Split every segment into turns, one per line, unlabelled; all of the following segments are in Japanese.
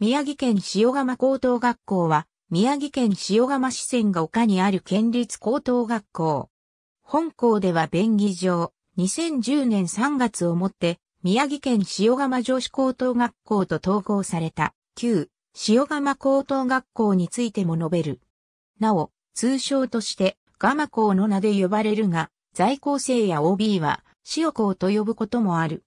宮城県塩釜高等学校は、宮城県塩釜支線が丘にある県立高等学校。本校では便宜上、2010年3月をもって、宮城県塩釜女子高等学校と統合された、旧、塩釜高等学校についても述べる。なお、通称として、釜校の名で呼ばれるが、在校生や OB は、塩校と呼ぶこともある。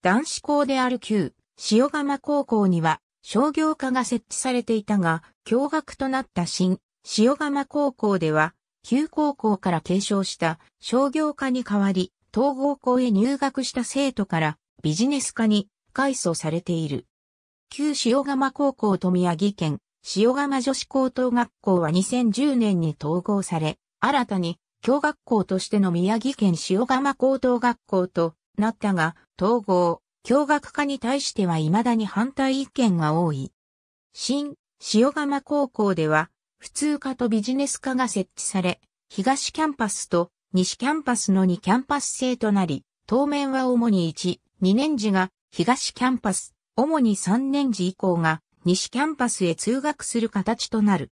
男子校である旧、塩釜高校には、商業科が設置されていたが、教学となった新、塩釜高校では、旧高校から継承した商業科に代わり、統合校へ入学した生徒からビジネス科に改組されている。旧塩釜高校と宮城県塩釜女子高等学校は2010年に統合され、新たに教学校としての宮城県塩釜高等学校となったが、統合、共学化に対しては未だに反対意見が多い。新、塩釜高校では、普通科とビジネス科が設置され、東キャンパスと西キャンパスの2キャンパス制となり、当面は主に1、2年次が東キャンパス、主に3年次以降が西キャンパスへ通学する形となる。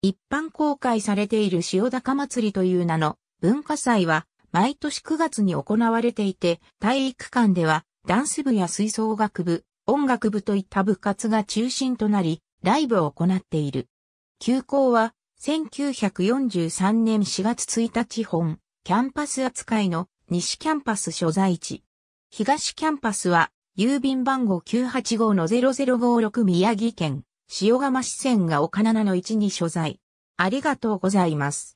一般公開されている塩高祭りという名の文化祭は毎年9月に行われていて、体育館ではダンス部や吹奏楽部、音楽部といった部活が中心となり、ライブを行っている。休校は、1943年4月1日本、キャンパス扱いの西キャンパス所在地。東キャンパスは、郵便番号985-0056宮城県、塩釜支線が岡七の1に所在。ありがとうございます。